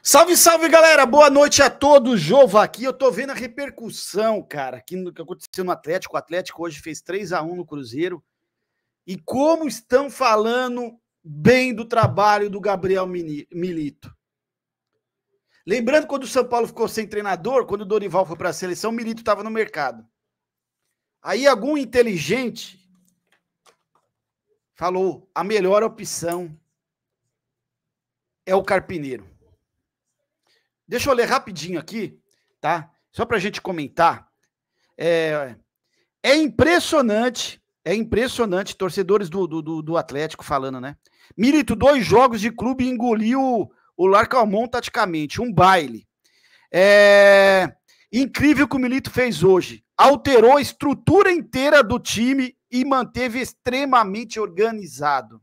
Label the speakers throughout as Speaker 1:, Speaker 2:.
Speaker 1: Salve, salve, galera! Boa noite a todos. Jovo aqui. Eu tô vendo a repercussão, cara, que, no, que aconteceu no Atlético. O Atlético hoje fez 3 a 1 no Cruzeiro. E como estão falando bem do trabalho do Gabriel Milito. Lembrando quando o São Paulo ficou sem treinador, quando o Dorival foi para a seleção, o Milito estava no mercado. Aí algum inteligente falou: a melhor opção é o Carpineiro. Deixa eu ler rapidinho aqui, tá? Só para a gente comentar. É, é impressionante, é impressionante, torcedores do, do, do Atlético falando, né? Milito, dois jogos de clube engoliu o Larcalmon taticamente, um baile. É incrível o que o Milito fez hoje. Alterou a estrutura inteira do time e manteve extremamente organizado.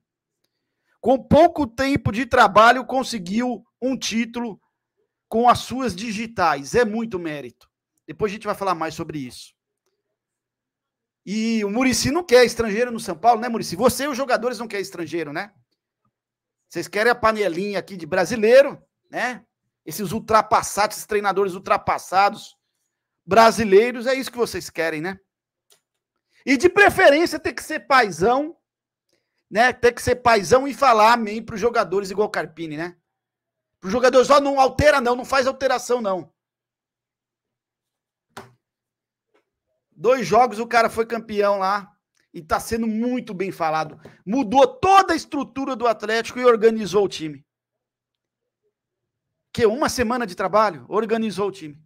Speaker 1: Com pouco tempo de trabalho, conseguiu um título com as suas digitais. É muito mérito. Depois a gente vai falar mais sobre isso. E o Murici não quer estrangeiro no São Paulo, né, Murici? Você e os jogadores não querem estrangeiro, né? Vocês querem a panelinha aqui de brasileiro, né? Esses ultrapassados, esses treinadores ultrapassados brasileiros, é isso que vocês querem, né? E de preferência tem que ser paisão, né? tem que ser paisão e falar amém para os jogadores igual Carpini, né? Os jogadores, ó, não altera não, não faz alteração não. Dois jogos o cara foi campeão lá e tá sendo muito bem falado. Mudou toda a estrutura do Atlético e organizou o time. Que uma semana de trabalho organizou o time.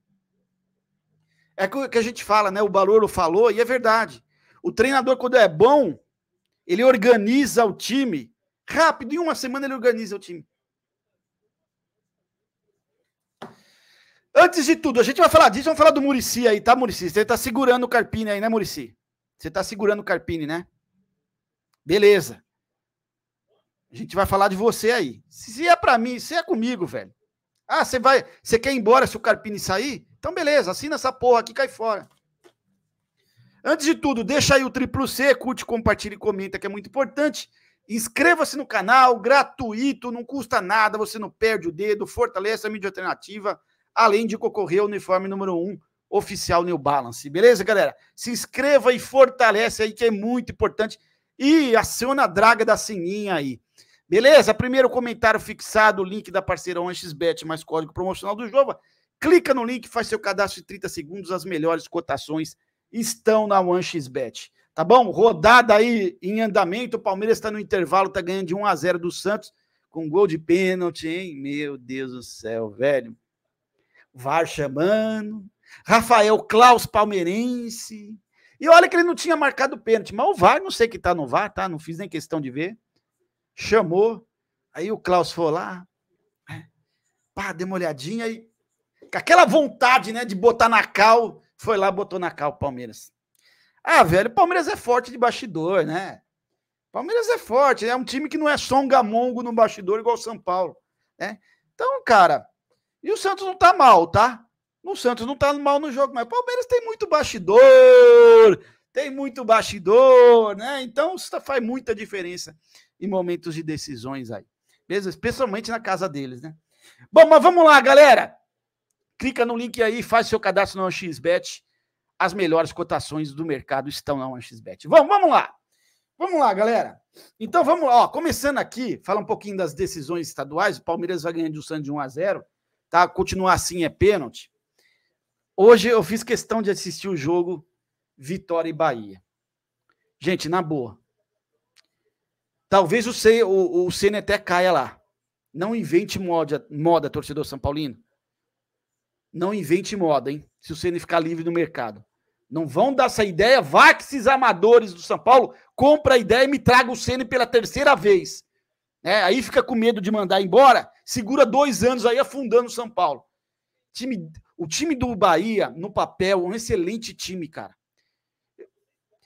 Speaker 1: É o que a gente fala, né? O Baloro falou e é verdade. O treinador quando é bom, ele organiza o time rápido, em uma semana ele organiza o time. Antes de tudo, a gente vai falar disso, vamos falar do Murici aí, tá, Murici? Você tá segurando o Carpini aí, né, Murici? Você tá segurando o Carpini, né? Beleza. A gente vai falar de você aí. Se é para mim, se é comigo, velho. Ah, você vai, você quer ir embora se o Carpini sair? Então beleza, assina essa porra aqui, cai fora. Antes de tudo, deixa aí o triplo C, curte, compartilha e comenta, que é muito importante. Inscreva-se no canal, gratuito, não custa nada, você não perde o dedo, fortalece a mídia alternativa além de concorrer ao uniforme número 1 um, oficial New Balance. Beleza, galera? Se inscreva e fortalece aí, que é muito importante. E aciona a draga da sininha aí. Beleza? Primeiro comentário fixado, o link da parceira OneXBet mais código promocional do Jova. Clica no link, faz seu cadastro em 30 segundos. As melhores cotações estão na OneXBet. Tá bom? Rodada aí em andamento. O Palmeiras está no intervalo, está ganhando de 1 a 0 do Santos. Com gol de pênalti, hein? Meu Deus do céu, velho. VAR chamando, Rafael Klaus Palmeirense. E olha que ele não tinha marcado pênalti, mas o VAR, não sei que tá no VAR, tá? Não fiz nem questão de ver. Chamou, aí o Klaus foi lá, né? pá, deu uma olhadinha e com aquela vontade, né, de botar na cal, foi lá, botou na cal o Palmeiras. Ah, velho, o Palmeiras é forte de bastidor, né? Palmeiras é forte, é um time que não é songamongo no bastidor igual o São Paulo, né? Então, cara, e o Santos não tá mal, tá? O Santos não tá mal no jogo, mas o Palmeiras tem muito bastidor, tem muito bastidor, né? Então isso tá, faz muita diferença em momentos de decisões aí. Beleza? Especialmente na casa deles, né? Bom, mas vamos lá, galera. Clica no link aí, faz seu cadastro na XBet. As melhores cotações do mercado estão na XBet. Vamos, vamos lá. Vamos lá, galera. Então vamos lá, ó, começando aqui, fala um pouquinho das decisões estaduais. O Palmeiras vai ganhando o Santos de 1 a 0 tá? Continuar assim é pênalti. Hoje eu fiz questão de assistir o jogo Vitória e Bahia. Gente, na boa. Talvez o, C, o, Senna até caia lá. Não invente moda, moda, torcedor São Paulino. Não invente moda, hein? Se o Senna ficar livre no mercado. Não vão dar essa ideia. Vá que esses amadores do São Paulo compra a ideia e me traga o Senna pela terceira vez. É, aí fica com medo de mandar embora segura dois anos aí afundando o São Paulo. Time, o time do Bahia, no papel, é um excelente time, cara.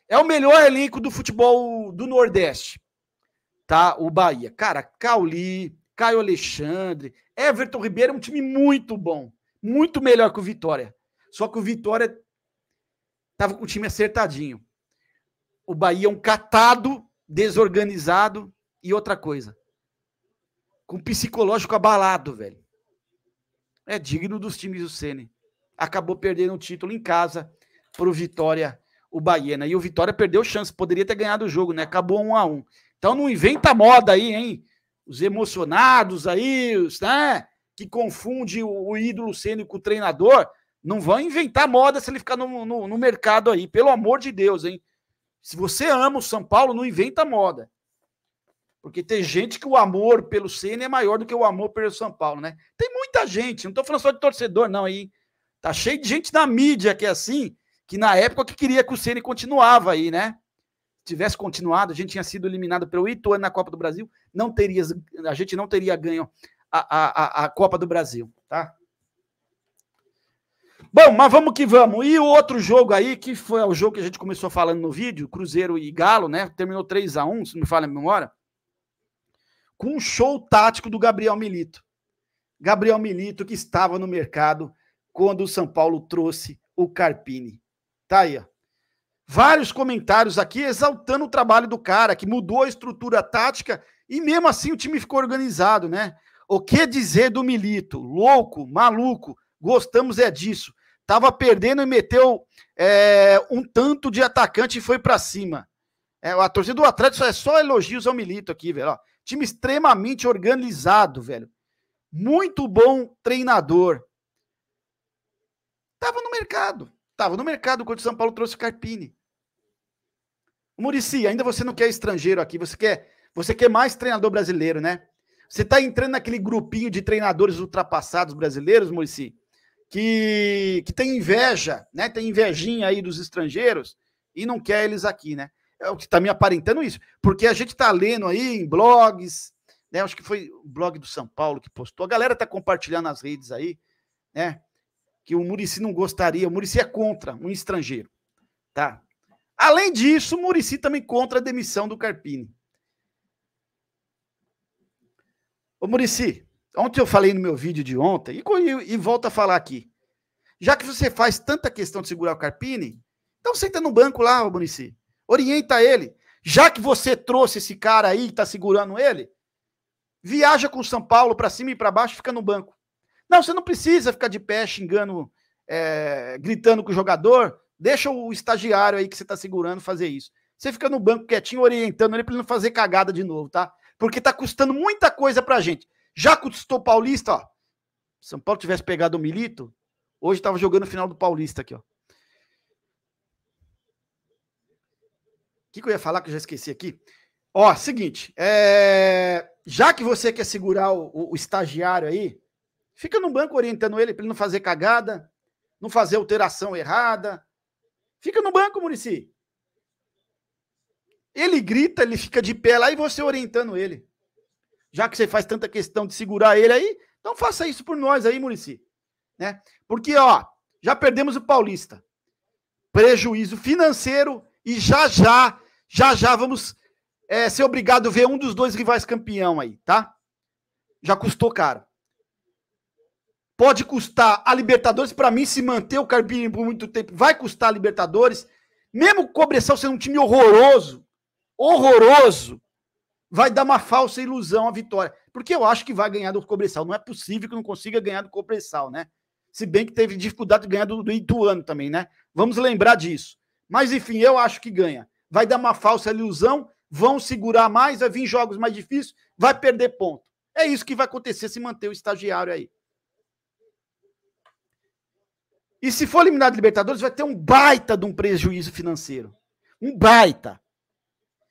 Speaker 1: É o melhor elenco do futebol do Nordeste, tá? O Bahia. Cara, Cauli, Caio Alexandre, Everton Ribeiro é um time muito bom. Muito melhor que o Vitória. Só que o Vitória tava com o time acertadinho. O Bahia é um catado, desorganizado e outra coisa com psicológico abalado, velho. É digno dos times do Sene. Acabou perdendo um título em casa pro Vitória, o Baiana. E o Vitória perdeu chance, poderia ter ganhado o jogo, né? Acabou um a um. Então não inventa moda aí, hein? Os emocionados aí, os, né? Que confunde o, o ídolo Sene com o treinador. Não vão inventar moda se ele ficar no, no, no mercado aí. Pelo amor de Deus, hein? Se você ama o São Paulo, não inventa moda. Porque tem gente que o amor pelo Senna é maior do que o amor pelo São Paulo, né? Tem muita gente, não estou falando só de torcedor, não, aí. Tá cheio de gente na mídia que é assim, que na época que queria que o Senna continuava aí, né? Se tivesse continuado, a gente tinha sido eliminado pelo Ituano na Copa do Brasil, não teria, a gente não teria ganho a, a, a Copa do Brasil, tá? Bom, mas vamos que vamos. E o outro jogo aí, que foi o jogo que a gente começou falando no vídeo, Cruzeiro e Galo, né? Terminou 3 a 1 se não me falha a memória com um show tático do Gabriel Milito. Gabriel Milito que estava no mercado quando o São Paulo trouxe o Carpini. Tá aí, ó. Vários comentários aqui exaltando o trabalho do cara, que mudou a estrutura tática e mesmo assim o time ficou organizado, né? O que dizer do Milito? Louco, maluco, gostamos é disso. Tava perdendo e meteu é, um tanto de atacante e foi para cima. É, a torcida do Atlético é só elogios ao Milito aqui, velho. Ó, time extremamente organizado, velho. Muito bom treinador. Tava no mercado. Tava no mercado quando o São Paulo trouxe o Carpini. Murici, ainda você não quer estrangeiro aqui, você quer, você quer mais treinador brasileiro, né? Você tá entrando naquele grupinho de treinadores ultrapassados brasileiros, Murici, que, que tem inveja, né? Tem invejinha aí dos estrangeiros e não quer eles aqui, né? é o que está me aparentando isso, porque a gente está lendo aí em blogs, né? Acho que foi o blog do São Paulo que postou. A galera está compartilhando nas redes aí, né? Que o Murici não gostaria, o Murici é contra um estrangeiro, tá? Além disso, o Murici também contra a demissão do Carpini. Ô Murici, ontem eu falei no meu vídeo de ontem, e, e, e volto a falar aqui. Já que você faz tanta questão de segurar o Carpini, então senta no banco lá, ô Murici. Orienta ele. Já que você trouxe esse cara aí tá segurando ele, viaja com o São Paulo para cima e para baixo, fica no banco. Não, você não precisa ficar de pé xingando, é, gritando com o jogador. Deixa o estagiário aí que você tá segurando fazer isso. Você fica no banco quietinho, orientando ele para ele não fazer cagada de novo, tá? Porque tá custando muita coisa pra gente. Já custou Paulista, ó. São Paulo tivesse pegado o Milito, hoje tava jogando o final do Paulista aqui, ó. que, que eu ia falar que eu já esqueci aqui? Ó, seguinte, é... já que você quer segurar o, o, o estagiário aí, fica no banco orientando ele para ele não fazer cagada, não fazer alteração errada. Fica no banco, Murici. Ele grita, ele fica de pé lá e você orientando ele. Já que você faz tanta questão de segurar ele aí, então faça isso por nós aí, Murici. Né? Porque, ó, já perdemos o Paulista. Prejuízo financeiro e já já já já vamos é, ser obrigado a ver um dos dois rivais campeão aí, tá? Já custou caro. Pode custar a Libertadores, para mim, se manter o Carpini por muito tempo, vai custar a Libertadores. Mesmo o Cobressal sendo um time horroroso, horroroso, vai dar uma falsa ilusão à vitória. Porque eu acho que vai ganhar do Cobressal. Não é possível que não consiga ganhar do Cobressal, né? Se bem que teve dificuldade de ganhar do, do Ituano também, né? Vamos lembrar disso. Mas, enfim, eu acho que ganha vai dar uma falsa ilusão, vão segurar mais, vai vir jogos mais difíceis, vai perder ponto. É isso que vai acontecer se manter o estagiário aí. E se for eliminado de Libertadores, vai ter um baita de um prejuízo financeiro. Um baita.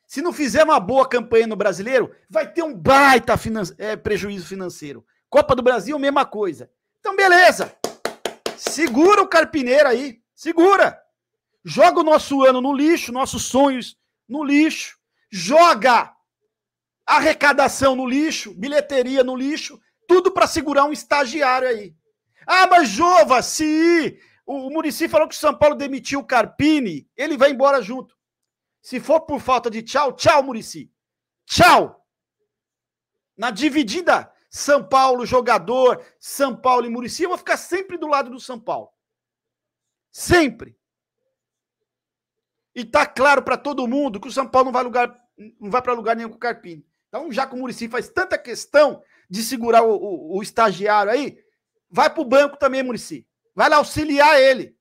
Speaker 1: Se não fizer uma boa campanha no brasileiro, vai ter um baita finan é, prejuízo financeiro. Copa do Brasil, mesma coisa. Então, beleza. Segura o carpineiro aí. Segura joga o nosso ano no lixo, nossos sonhos no lixo, joga arrecadação no lixo, bilheteria no lixo, tudo para segurar um estagiário aí. Ah, mas Jova, se o, o município falou que o São Paulo demitiu o Carpini, ele vai embora junto. Se for por falta de tchau, tchau, Murici. Tchau. Na dividida São Paulo jogador, São Paulo e Murici, eu vou ficar sempre do lado do São Paulo. Sempre. E tá claro para todo mundo que o São Paulo não vai, lugar, não vai para lugar nenhum com o Carpini. Então, já que o Murici faz tanta questão de segurar o, o, o estagiário aí, vai para o banco também, Murici. Vai lá auxiliar ele.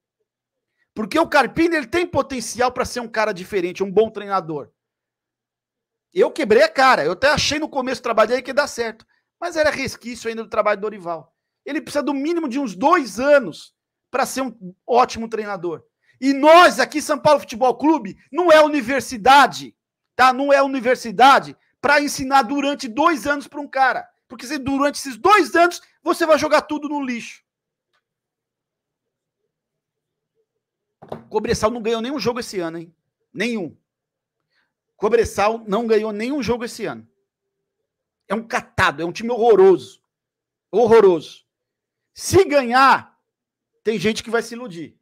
Speaker 1: Porque o Carpini ele tem potencial para ser um cara diferente, um bom treinador. Eu quebrei a cara. Eu até achei no começo do trabalho aí que ia dar certo. Mas era resquício ainda do trabalho do Dorival. Ele precisa do mínimo de uns dois anos para ser um ótimo treinador. E nós aqui, São Paulo Futebol Clube, não é universidade, tá? Não é universidade para ensinar durante dois anos para um cara. Porque se, durante esses dois anos você vai jogar tudo no lixo. Cobressal não ganhou nenhum jogo esse ano, hein? Nenhum. Cobressal não ganhou nenhum jogo esse ano. É um catado, é um time horroroso. Horroroso. Se ganhar, tem gente que vai se iludir.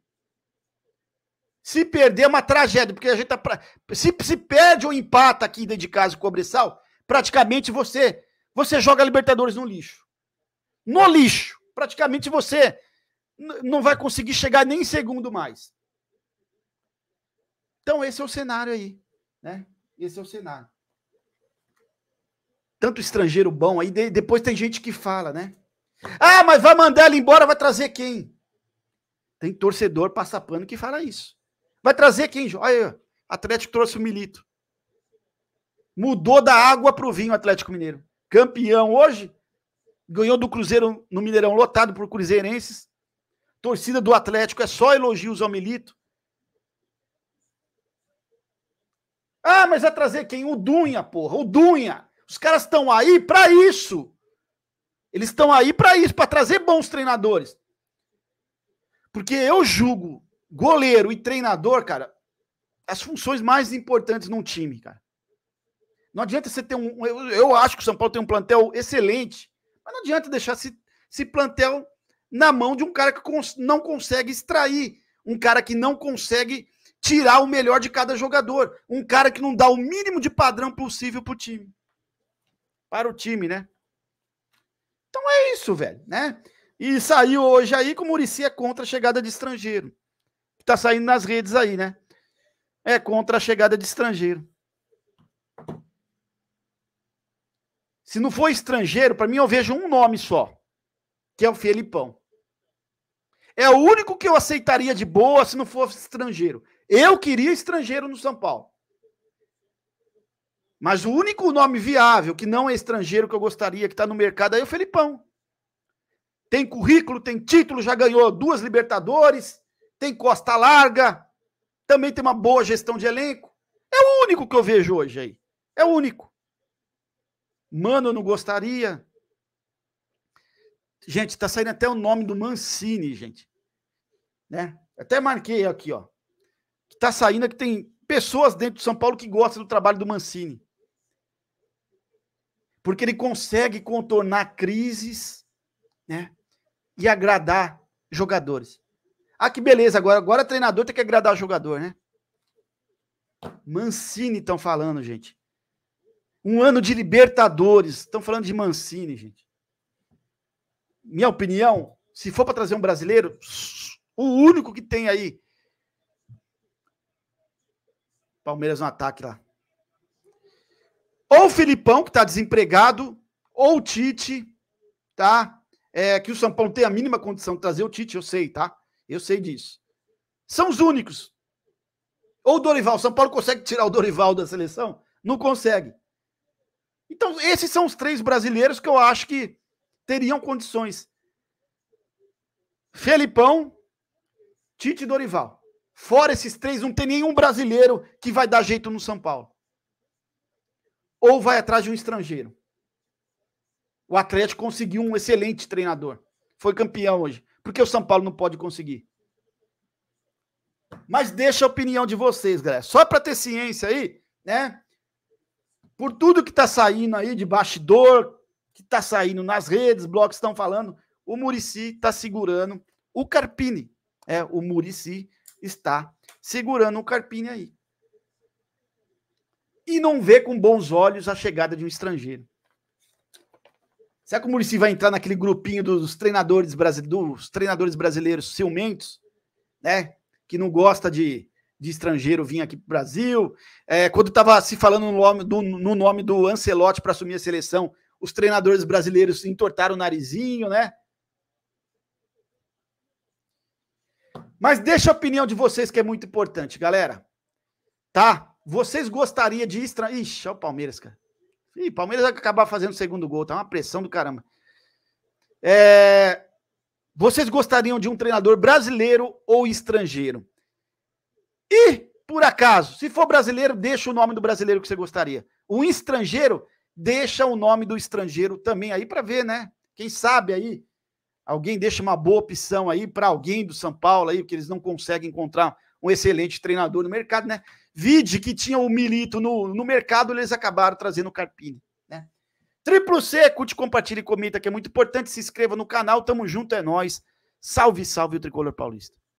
Speaker 1: Se perder é uma tragédia, porque a gente tá pra... se, se perde ou empata aqui dentro de casa com o Cobressal, praticamente você você joga Libertadores no lixo. No lixo. Praticamente você não vai conseguir chegar nem segundo mais. Então esse é o cenário aí, né? Esse é o cenário. Tanto estrangeiro bom aí, de, depois tem gente que fala, né? Ah, mas vai mandar ele embora, vai trazer quem? Tem torcedor passapano que fala isso. Vai trazer quem? Olha, Atlético trouxe o Milito. Mudou da água para o vinho Atlético Mineiro. Campeão hoje, ganhou do Cruzeiro no Mineirão, lotado por cruzeirenses. Torcida do Atlético é só elogios ao Milito. Ah, mas vai trazer quem? O Dunha, porra, o Dunha. Os caras estão aí para isso. Eles estão aí para isso, para trazer bons treinadores. Porque eu julgo goleiro e treinador, cara, as funções mais importantes num time, cara. Não adianta você ter um. Eu, eu acho que o São Paulo tem um plantel excelente, mas não adianta deixar esse, esse plantel na mão de um cara que cons, não consegue extrair, um cara que não consegue tirar o melhor de cada jogador, um cara que não dá o mínimo de padrão possível pro time. Para o time, né? Então é isso, velho, né? E saiu hoje aí que o Murici é contra a chegada de estrangeiro que está saindo nas redes aí, né? É contra a chegada de estrangeiro. Se não for estrangeiro, para mim eu vejo um nome só, que é o Felipão. É o único que eu aceitaria de boa se não fosse estrangeiro. Eu queria estrangeiro no São Paulo. Mas o único nome viável que não é estrangeiro que eu gostaria, que está no mercado, aí é o Felipão. Tem currículo, tem título, já ganhou duas Libertadores, tem costa larga, também tem uma boa gestão de elenco. É o único que eu vejo hoje aí. É o único. Mano, eu não gostaria. Gente, tá saindo até o nome do Mancini, gente. Né? Até marquei aqui, ó. tá saindo que tem pessoas dentro de São Paulo que gostam do trabalho do Mancini. Porque ele consegue contornar crises, né? E agradar jogadores. Ah, que beleza, agora, agora treinador tem que agradar o jogador, né? Mancini estão falando, gente. Um ano de Libertadores, estão falando de Mancini, gente. Minha opinião, se for para trazer um brasileiro, o único que tem aí. Palmeiras no ataque lá. Ou o Filipão, que está desempregado, ou o Tite, tá? É, que o São Paulo tem a mínima condição de trazer o Tite, eu sei, tá? Eu sei disso. São os únicos. Ou o Dorival. São Paulo consegue tirar o Dorival da seleção? Não consegue. Então, esses são os três brasileiros que eu acho que teriam condições. Felipão, Tite e Dorival. Fora esses três, não tem nenhum brasileiro que vai dar jeito no São Paulo. Ou vai atrás de um estrangeiro. O Atlético conseguiu um excelente treinador. Foi campeão hoje porque o São Paulo não pode conseguir? Mas deixa a opinião de vocês, galera. Só para ter ciência aí, né? Por tudo que está saindo aí de bastidor, que está saindo nas redes, blogs estão falando, o Murici está segurando o Carpini. É, o Murici está segurando o Carpini aí. E não vê com bons olhos a chegada de um estrangeiro. Será que o Murici vai entrar naquele grupinho dos treinadores, dos treinadores brasileiros ciumentos, né? Que não gosta de, de estrangeiro vir aqui para o Brasil. É, quando estava se falando no nome do, no nome do Ancelotti para assumir a seleção, os treinadores brasileiros entortaram o narizinho, né? Mas deixa a opinião de vocês que é muito importante, galera. Tá? Vocês gostariam de estrangeiro? Ixi, é o Palmeiras, cara. E Palmeiras vai acabar fazendo o segundo gol, tá uma pressão do caramba. É... Vocês gostariam de um treinador brasileiro ou estrangeiro? E, por acaso, se for brasileiro, deixa o nome do brasileiro que você gostaria. Um estrangeiro, deixa o nome do estrangeiro também aí para ver, né? Quem sabe aí alguém deixa uma boa opção aí para alguém do São Paulo aí, porque eles não conseguem encontrar um excelente treinador no mercado, né? Vide que tinha o Milito no, no mercado, eles acabaram trazendo o Carpini. Né? Triplo C, curte, compartilhe e comenta, que é muito importante. Se inscreva no canal, tamo junto, é nós. Salve, salve o Tricolor Paulista.